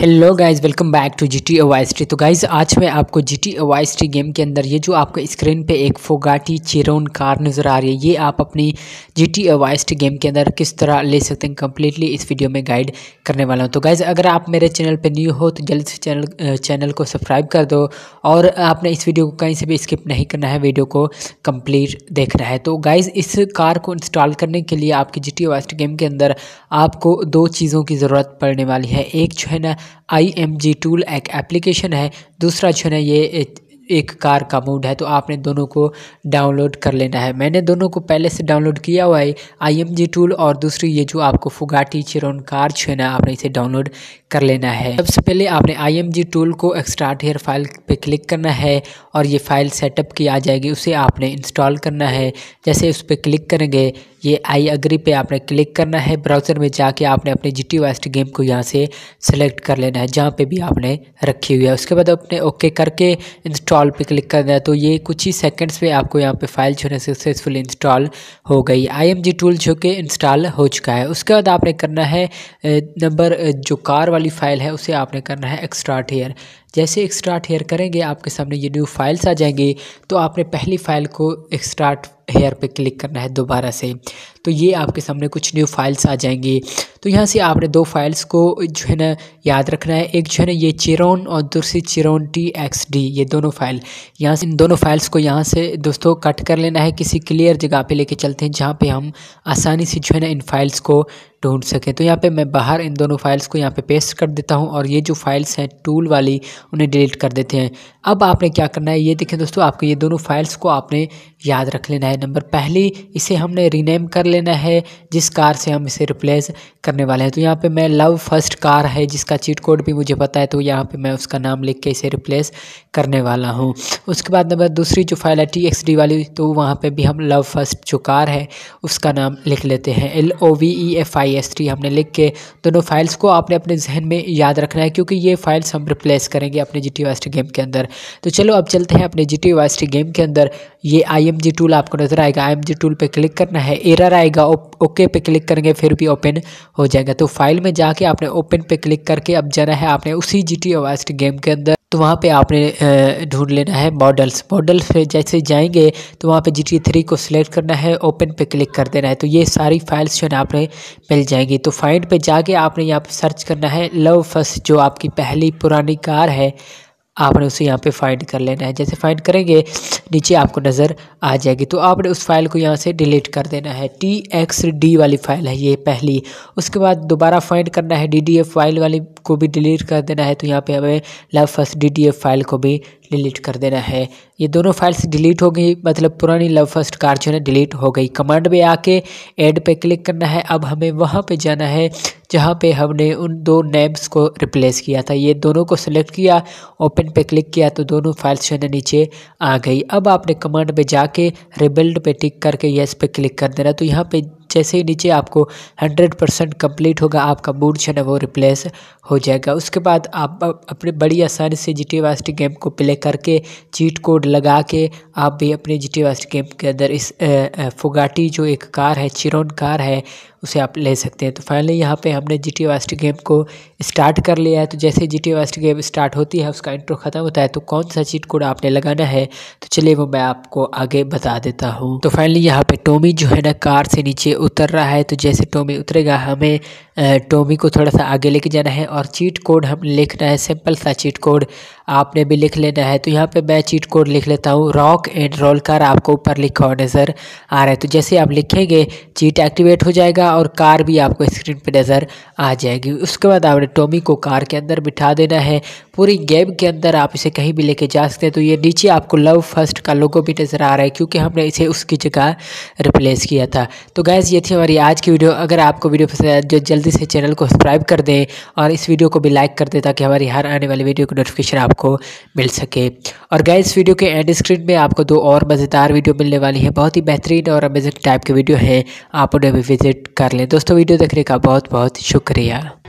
hello guys welcome back to G T T तो guys आज मैं आपको जी टी टी गेम के अंदर ये जो आपको स्क्रीन पे एक फोगाटी चिरोन कार नज़र आ रही है ये आप अपनी जी टी टी गेम के अंदर किस तरह ले सकते हैं कम्प्लीटली इस वीडियो में गाइड करने वाला हूँ तो गाइस अगर आप मेरे चैनल पे न्यू हो तो जल्द से चैनल चैनल को सब्सक्राइब कर दो और आपने इस वीडियो को कहीं से भी स्किप नहीं करना है वीडियो को कम्प्लीट देखना है तो गाइज़ इस कार को इंस्टॉल करने के लिए आपकी जी टी गेम के अंदर आपको दो चीज़ों की ज़रूरत पड़ने वाली है एक जो है ना आई एम जी टूल एक एप्लीकेशन है दूसरा जो है ये एक कार का मूड है तो आपने दोनों को डाउनलोड कर लेना है मैंने दोनों को पहले से डाउनलोड किया हुआ है आई एम जी टूल और दूसरी ये जो आपको फुगाटी चिरोन कार जो है ना आपने इसे डाउनलोड कर लेना है सबसे पहले आपने आई एम जी टूल को एक्स्ट्राट हेयर फाइल पे क्लिक करना है और ये फाइल सेटअप की आ जाएगी उसे आपने इंस्टॉल करना है जैसे उस पर क्लिक करेंगे ये आई अग्री पे आपने क्लिक करना है ब्राउज़र में जाके आपने अपने जी टी वेस्ट गेम को यहाँ से सेलेक्ट कर लेना है जहाँ पे भी आपने रखी हुई है उसके बाद अपने ओके करके इंस्टॉल पे क्लिक करना है तो ये कुछ ही सेकंड्स में आपको यहाँ पे फाइल जो है सक्सेसफुल इंस्टॉल हो गई आईएमजी टूल जो कि इंस्टॉल हो चुका है उसके बाद आपने करना है नंबर जो कार वाली फ़ाइल है उसे आपने करना है एक्स्ट्राट हेयर जैसे एक्स्ट्राट हेयर करेंगे आपके सामने ये न्यू फाइल्स आ जाएंगी तो आपने पहली फ़ाइल को एक्स्ट्राट हेयर पे क्लिक करना है दोबारा से तो ये आपके सामने कुछ न्यू फाइल्स आ जाएंगी तो यहाँ से आपने दो फाइल्स को जो है ना याद रखना है एक जो है ना ये चिरोन और दूसरी चिरोन टी एक्स डी ये दोनों फाइल यहाँ से इन दोनों फाइल्स को यहाँ से दोस्तों कट कर लेना है किसी क्लियर जगह पे लेके चलते हैं जहाँ पे हम आसानी से जो है ना इन फाइल्स को ढूंढ सकें तो यहाँ पे मैं बाहर इन दोनों फाइल्स को यहाँ पे पेस्ट कर देता हूँ और ये जो फाइल्स हैं टूल वाली उन्हें डिलीट कर देते हैं अब आपने क्या करना है ये देखें दोस्तों आपको ये दोनों फाइल्स को आपने याद रख लेना है नंबर पहली इसे हमने रीनेम कर लेना है जिस कार से हम इसे रिप्लेस कर करने वाले हैं तो यहाँ पे मैं लव फर्स्ट कार है जिसका चीट कोड भी मुझे पता है तो यहाँ पे मैं उसका नाम लिख के इसे रिप्लेस करने वाला हूँ उसके बाद नंबर दूसरी जो फाइल है टी एक्स डी वाली तो वहाँ पे भी हम लव फर्स्ट जो कार है उसका नाम लिख लेते हैं L O V E F I S T हमने लिख के दोनों फाइल्स को आपने अपने जहन में याद रखना है क्योंकि ये फाइल्स हम रिप्लेस करेंगे अपने जी टी गेम के अंदर तो चलो अब चलते हैं अपने जी टी गेम के अंदर ये आई एम जी टूल आपको नज़र आएगा आई एम जी टूल पर क्लिक करना है एरर आएगा ओके पे क्लिक करेंगे फिर भी ओपन हो जाएगा तो फाइल में जाके आपने ओपन पे क्लिक करके अब जाना है आपने उसी जी टी गेम के अंदर तो वहाँ पे आपने ढूंढ लेना है मॉडल्स मॉडल्स पे जैसे जाएंगे तो वहाँ पे जी टी थ्री को सिलेक्ट करना है ओपन पे क्लिक कर देना है तो ये सारी फाइल्स जो है आपने मिल जाएंगी तो फाइंड पे जाके आपने यहाँ पे सर्च करना है लव फर्स्ट जो आपकी पहली पुरानी कार है आपने उसे यहाँ पे फाइंड कर लेना है जैसे फाइंड करेंगे नीचे आपको नज़र आ जाएगी तो आपने उस फाइल को यहाँ से डिलीट कर देना है टी एक्स डी वाली फाइल है ये पहली उसके बाद दोबारा फाइंड करना है डी डी एफ फाइल वाली को भी डिलीट कर देना है तो यहाँ पे हमें love first D D F file को भी डिलीट कर देना है ये दोनों फाइल्स डिलीट हो गई मतलब पुरानी लव फर्स्ट कार जो है डिलीट हो गई कमांड में आके एड पे क्लिक करना है अब हमें वहाँ पे जाना है जहाँ पे हमने उन दो नेम्स को रिप्लेस किया था ये दोनों को सेलेक्ट किया ओपन पे क्लिक किया तो दोनों फाइल्स जो है नीचे आ गई अब आपने कमांड पे जाके रिबिल्ड पे टिक करके येस पे क्लिक कर देना तो यहाँ पे जैसे ही नीचे आपको 100 परसेंट कम्प्लीट होगा आपका जो है वो रिप्लेस हो जाएगा उसके बाद आप अपने बड़ी आसानी से जी टी वास्ट गेम को प्ले करके चीट कोड लगा के आप भी अपने जी टी वास्ट गेम के अंदर इस फुगाटी जो एक कार है चिरोन कार है उसे आप ले सकते हैं तो फाइनली यहाँ पे हमने जी टी वास्ट गेम को स्टार्ट कर लिया है तो जैसे G T vast game start होती है उसका इंट्रो ख़त्म होता है तो कौन सा चीट कोड आपने लगाना है तो चलिए वो मैं आपको आगे बता देता हूँ तो फाइनली यहाँ पे टोमी जो है ना कार से नीचे उतर रहा है तो जैसे टोमी उतरेगा हमें टोमी को थोड़ा सा आगे लेके जाना है और चीट कोड हम लिखना है सिंपल सा चीट कोड आपने भी लिख लेना है तो यहाँ पे मैं चीट कोड लिख लेता हूँ रॉक एंड रोल कार आपको ऊपर लिखा हुआ नज़र आ रहा है तो जैसे आप लिखेंगे चीट एक्टिवेट हो जाएगा और कार भी आपको स्क्रीन पे नज़र आ जाएगी उसके बाद आपने टोमी को कार के अंदर बिठा देना है पूरी गेम के अंदर आप इसे कहीं भी लेके जा सकते हैं तो ये नीचे आपको लव फर्स्ट का लोगो भी नज़र आ रहा है क्योंकि हमने इसे उसकी जगह रिप्लेस किया था तो गैस ये थी हमारी आज की वीडियो अगर आपको वीडियो पसंद आया जो जल्दी जल्दी से चैनल को सब्सक्राइब कर दें और इस वीडियो को भी लाइक कर दें ताकि हमारी हर आने वाली वीडियो की नोटिफिकेशन आपको मिल सके और गए इस वीडियो के एंड स्क्रीन में आपको दो और मज़ेदार वीडियो मिलने वाली है बहुत ही बेहतरीन और अमेजिंग टाइप की वीडियो है आप उन्हें भी विजिट कर लें दोस्तों वीडियो देखने का बहुत बहुत शुक्रिया